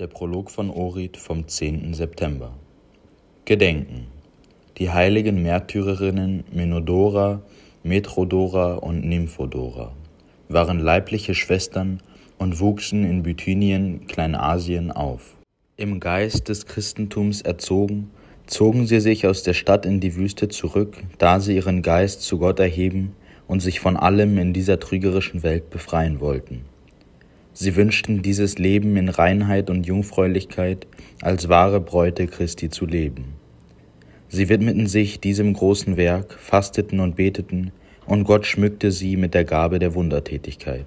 Der Prolog von Orit vom 10. September. Gedenken. Die heiligen Märtyrerinnen Menodora, Metrodora und Nymphodora waren leibliche Schwestern und wuchsen in Bithynien, Kleinasien, auf. Im Geist des Christentums erzogen, zogen sie sich aus der Stadt in die Wüste zurück, da sie ihren Geist zu Gott erheben und sich von allem in dieser trügerischen Welt befreien wollten. Sie wünschten dieses Leben in Reinheit und Jungfräulichkeit als wahre Bräute Christi zu leben. Sie widmeten sich diesem großen Werk, fasteten und beteten, und Gott schmückte sie mit der Gabe der Wundertätigkeit.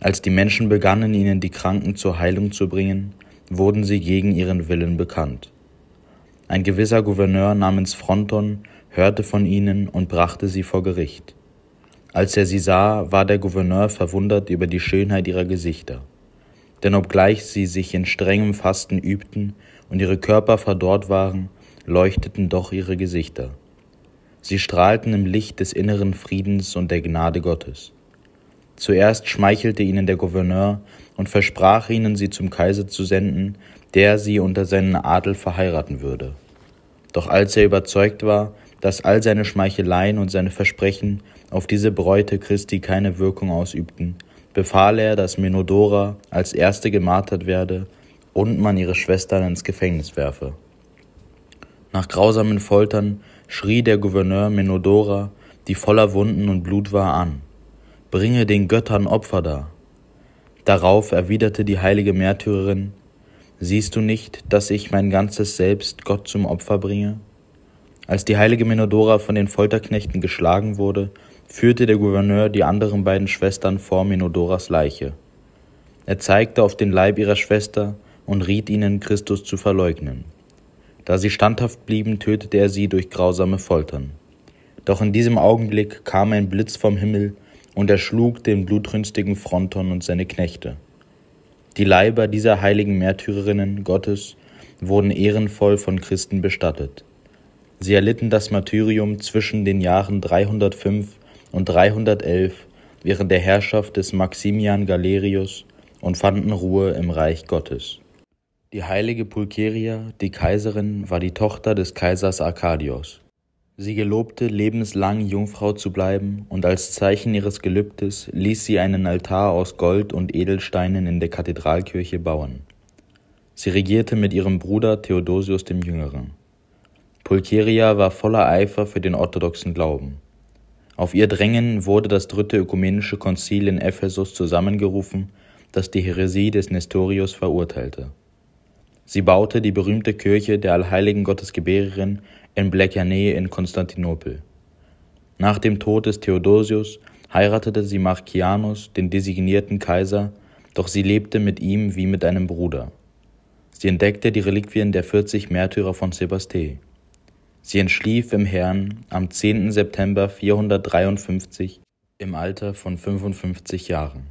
Als die Menschen begannen, ihnen die Kranken zur Heilung zu bringen, wurden sie gegen ihren Willen bekannt. Ein gewisser Gouverneur namens Fronton hörte von ihnen und brachte sie vor Gericht. Als er sie sah, war der Gouverneur verwundert über die Schönheit ihrer Gesichter. Denn obgleich sie sich in strengem Fasten übten und ihre Körper verdorrt waren, leuchteten doch ihre Gesichter. Sie strahlten im Licht des inneren Friedens und der Gnade Gottes. Zuerst schmeichelte ihnen der Gouverneur und versprach ihnen, sie zum Kaiser zu senden, der sie unter seinen Adel verheiraten würde. Doch als er überzeugt war, dass all seine Schmeicheleien und seine Versprechen auf diese Bräute Christi keine Wirkung ausübten, befahl er, dass Menodora als erste gemartert werde und man ihre Schwestern ins Gefängnis werfe. Nach grausamen Foltern schrie der Gouverneur Menodora, die voller Wunden und Blut war, an: Bringe den Göttern Opfer dar! Darauf erwiderte die heilige Märtyrerin: Siehst du nicht, dass ich mein ganzes Selbst Gott zum Opfer bringe? Als die heilige Menodora von den Folterknechten geschlagen wurde, führte der Gouverneur die anderen beiden Schwestern vor Menodoras Leiche. Er zeigte auf den Leib ihrer Schwester und riet ihnen, Christus zu verleugnen. Da sie standhaft blieben, tötete er sie durch grausame Foltern. Doch in diesem Augenblick kam ein Blitz vom Himmel und erschlug den blutrünstigen Fronton und seine Knechte. Die Leiber dieser heiligen Märtyrerinnen Gottes wurden ehrenvoll von Christen bestattet. Sie erlitten das Martyrium zwischen den Jahren 305 und 311 während der Herrschaft des Maximian Galerius und fanden Ruhe im Reich Gottes. Die heilige Pulcheria, die Kaiserin, war die Tochter des Kaisers Arkadios. Sie gelobte, lebenslang Jungfrau zu bleiben, und als Zeichen ihres Gelübdes ließ sie einen Altar aus Gold und Edelsteinen in der Kathedralkirche bauen. Sie regierte mit ihrem Bruder Theodosius dem Jüngeren. Pulcheria war voller Eifer für den orthodoxen Glauben. Auf ihr Drängen wurde das dritte ökumenische Konzil in Ephesus zusammengerufen, das die Häresie des Nestorius verurteilte. Sie baute die berühmte Kirche der Allheiligen Gottesgebärerin in Blekiane in Konstantinopel. Nach dem Tod des Theodosius heiratete sie Marcianus, den designierten Kaiser, doch sie lebte mit ihm wie mit einem Bruder. Sie entdeckte die Reliquien der 40 Märtyrer von Sebaste. Sie entschlief im Herrn am 10. September 453 im Alter von 55 Jahren.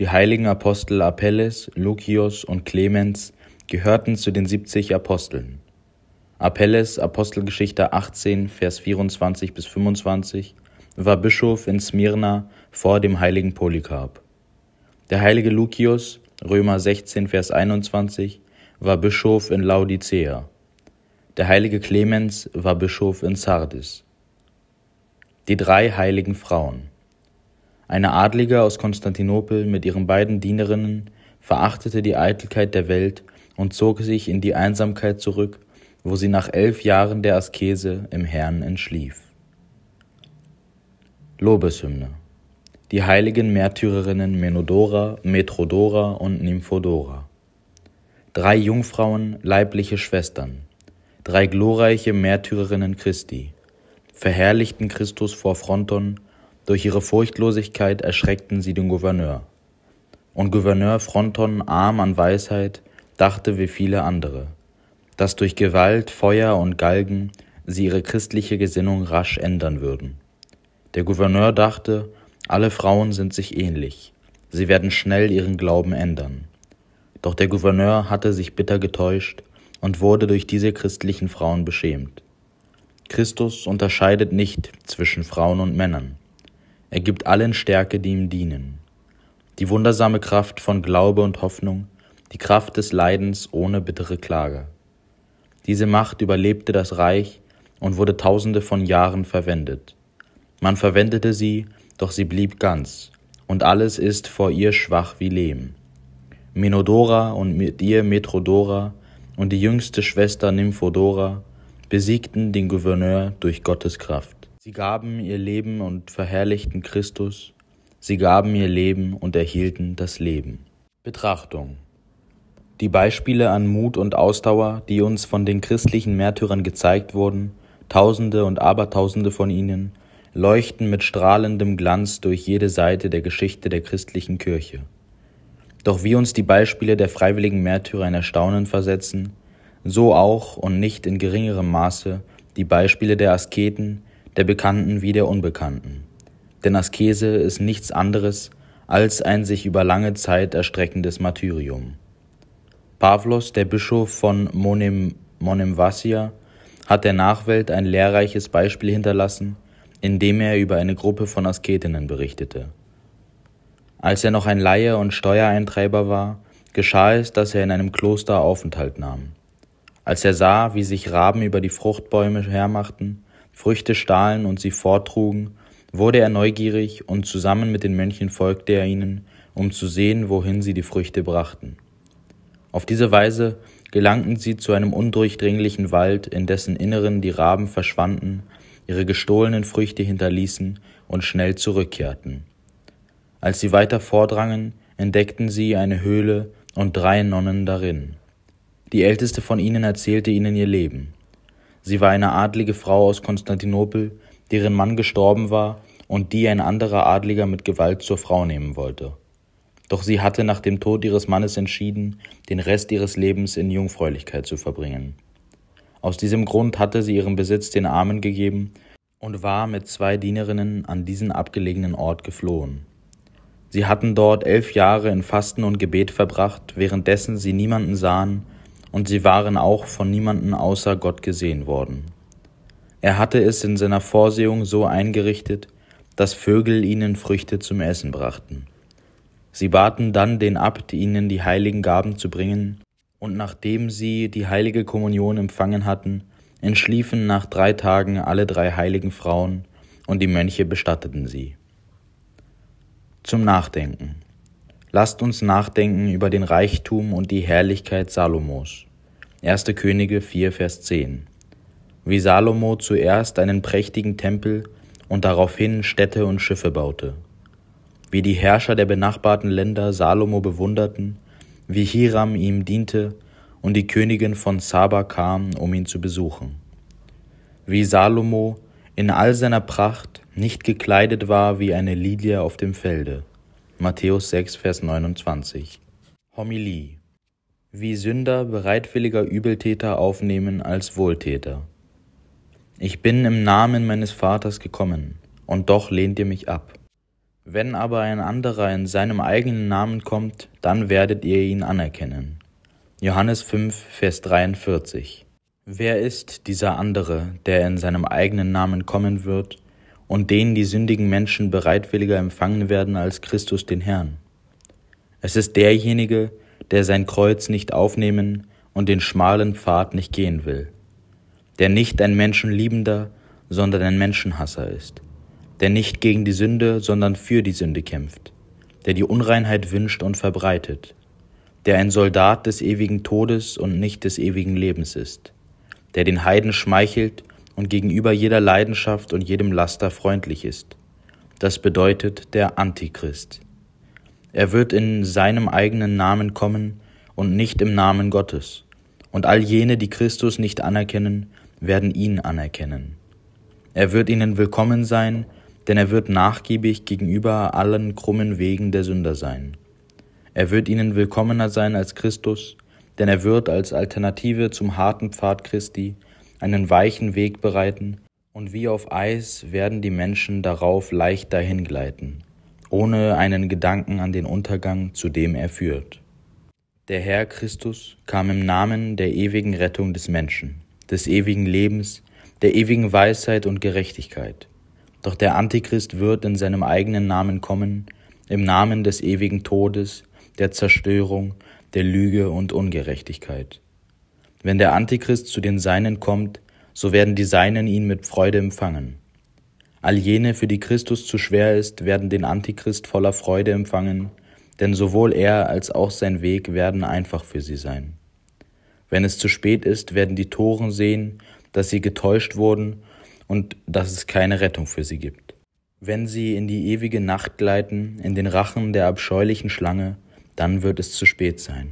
Die heiligen Apostel Apelles, Lucius und Clemens gehörten zu den 70 Aposteln. Apelles, Apostelgeschichte 18, Vers 24 bis 25, war Bischof in Smyrna vor dem heiligen Polycarp. Der heilige Lucius, Römer 16, Vers 21, war Bischof in Laodicea. Der heilige Clemens war Bischof in Sardis. Die drei heiligen Frauen. Eine Adlige aus Konstantinopel mit ihren beiden Dienerinnen verachtete die Eitelkeit der Welt und zog sich in die Einsamkeit zurück, wo sie nach elf Jahren der Askese im Herrn entschlief. Lobeshymne. Die heiligen Märtyrerinnen Menodora, Metrodora und Nymphodora. Drei Jungfrauen, leibliche Schwestern. Drei glorreiche Märtyrerinnen Christi verherrlichten Christus vor Fronton, durch ihre Furchtlosigkeit erschreckten sie den Gouverneur. Und Gouverneur Fronton, arm an Weisheit, dachte wie viele andere, dass durch Gewalt, Feuer und Galgen sie ihre christliche Gesinnung rasch ändern würden. Der Gouverneur dachte, alle Frauen sind sich ähnlich, sie werden schnell ihren Glauben ändern. Doch der Gouverneur hatte sich bitter getäuscht, und wurde durch diese christlichen Frauen beschämt. Christus unterscheidet nicht zwischen Frauen und Männern. Er gibt allen Stärke, die ihm dienen. Die wundersame Kraft von Glaube und Hoffnung, die Kraft des Leidens ohne bittere Klage. Diese Macht überlebte das Reich und wurde tausende von Jahren verwendet. Man verwendete sie, doch sie blieb ganz, und alles ist vor ihr schwach wie Lehm. Minodora und mit ihr Metrodora und die jüngste Schwester Nymphodora besiegten den Gouverneur durch Gottes Kraft. Sie gaben ihr Leben und verherrlichten Christus, sie gaben ihr Leben und erhielten das Leben. Betrachtung Die Beispiele an Mut und Ausdauer, die uns von den christlichen Märtyrern gezeigt wurden, Tausende und Abertausende von ihnen, leuchten mit strahlendem Glanz durch jede Seite der Geschichte der christlichen Kirche. Doch wie uns die Beispiele der freiwilligen Märtyrer in Erstaunen versetzen, so auch und nicht in geringerem Maße die Beispiele der Asketen, der Bekannten wie der Unbekannten. Denn Askese ist nichts anderes als ein sich über lange Zeit erstreckendes Martyrium. Pavlos, der Bischof von Monim, Monemvasia, hat der Nachwelt ein lehrreiches Beispiel hinterlassen, indem er über eine Gruppe von Asketinnen berichtete. Als er noch ein Laie und Steuereintreiber war, geschah es, dass er in einem Kloster Aufenthalt nahm. Als er sah, wie sich Raben über die Fruchtbäume hermachten, Früchte stahlen und sie vortrugen, wurde er neugierig und zusammen mit den Mönchen folgte er ihnen, um zu sehen, wohin sie die Früchte brachten. Auf diese Weise gelangten sie zu einem undurchdringlichen Wald, in dessen Inneren die Raben verschwanden, ihre gestohlenen Früchte hinterließen und schnell zurückkehrten. Als sie weiter vordrangen, entdeckten sie eine Höhle und drei Nonnen darin. Die älteste von ihnen erzählte ihnen ihr Leben. Sie war eine adlige Frau aus Konstantinopel, deren Mann gestorben war und die ein anderer Adliger mit Gewalt zur Frau nehmen wollte. Doch sie hatte nach dem Tod ihres Mannes entschieden, den Rest ihres Lebens in Jungfräulichkeit zu verbringen. Aus diesem Grund hatte sie ihren Besitz den Armen gegeben und war mit zwei Dienerinnen an diesen abgelegenen Ort geflohen. Sie hatten dort elf Jahre in Fasten und Gebet verbracht, währenddessen sie niemanden sahen, und sie waren auch von niemanden außer Gott gesehen worden. Er hatte es in seiner Vorsehung so eingerichtet, dass Vögel ihnen Früchte zum Essen brachten. Sie baten dann den Abt, ihnen die heiligen Gaben zu bringen, und nachdem sie die heilige Kommunion empfangen hatten, entschliefen nach drei Tagen alle drei heiligen Frauen, und die Mönche bestatteten sie. Zum Nachdenken. Lasst uns nachdenken über den Reichtum und die Herrlichkeit Salomos. 1. Könige 4, Vers 10. Wie Salomo zuerst einen prächtigen Tempel und daraufhin Städte und Schiffe baute. Wie die Herrscher der benachbarten Länder Salomo bewunderten, wie Hiram ihm diente und die Königin von Saba kam, um ihn zu besuchen. Wie Salomo in all seiner Pracht nicht gekleidet war wie eine Lilie auf dem Felde. Matthäus 6, Vers 29. Homilie. Wie Sünder bereitwilliger Übeltäter aufnehmen als Wohltäter. Ich bin im Namen meines Vaters gekommen, und doch lehnt ihr mich ab. Wenn aber ein anderer in seinem eigenen Namen kommt, dann werdet ihr ihn anerkennen. Johannes 5, Vers 43 Wer ist dieser andere, der in seinem eigenen Namen kommen wird und den die sündigen Menschen bereitwilliger empfangen werden als Christus den Herrn? Es ist derjenige, der sein Kreuz nicht aufnehmen und den schmalen Pfad nicht gehen will, der nicht ein Menschenliebender, sondern ein Menschenhasser ist, der nicht gegen die Sünde, sondern für die Sünde kämpft, der die Unreinheit wünscht und verbreitet, der ein Soldat des ewigen Todes und nicht des ewigen Lebens ist der den Heiden schmeichelt und gegenüber jeder Leidenschaft und jedem Laster freundlich ist. Das bedeutet der Antichrist. Er wird in seinem eigenen Namen kommen und nicht im Namen Gottes. Und all jene, die Christus nicht anerkennen, werden ihn anerkennen. Er wird ihnen willkommen sein, denn er wird nachgiebig gegenüber allen krummen Wegen der Sünder sein. Er wird ihnen willkommener sein als Christus, denn er wird als Alternative zum harten Pfad Christi einen weichen Weg bereiten, und wie auf Eis werden die Menschen darauf leicht dahingleiten, ohne einen Gedanken an den Untergang, zu dem er führt. Der Herr Christus kam im Namen der ewigen Rettung des Menschen, des ewigen Lebens, der ewigen Weisheit und Gerechtigkeit. Doch der Antichrist wird in seinem eigenen Namen kommen, im Namen des ewigen Todes, der Zerstörung, der Lüge und Ungerechtigkeit. Wenn der Antichrist zu den Seinen kommt, so werden die Seinen ihn mit Freude empfangen. All jene, für die Christus zu schwer ist, werden den Antichrist voller Freude empfangen, denn sowohl er als auch sein Weg werden einfach für sie sein. Wenn es zu spät ist, werden die Toren sehen, dass sie getäuscht wurden und dass es keine Rettung für sie gibt. Wenn sie in die ewige Nacht gleiten, in den Rachen der abscheulichen Schlange, dann wird es zu spät sein.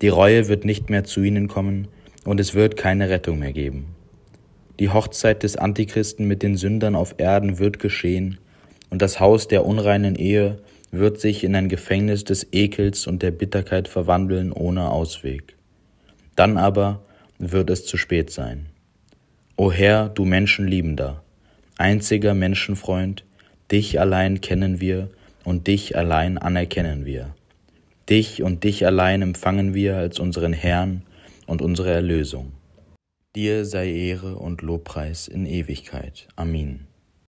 Die Reue wird nicht mehr zu ihnen kommen und es wird keine Rettung mehr geben. Die Hochzeit des Antichristen mit den Sündern auf Erden wird geschehen und das Haus der unreinen Ehe wird sich in ein Gefängnis des Ekels und der Bitterkeit verwandeln ohne Ausweg. Dann aber wird es zu spät sein. O Herr, du Menschenliebender, einziger Menschenfreund, dich allein kennen wir und dich allein anerkennen wir. Dich und dich allein empfangen wir als unseren Herrn und unsere Erlösung. Dir sei Ehre und Lobpreis in Ewigkeit. Amen.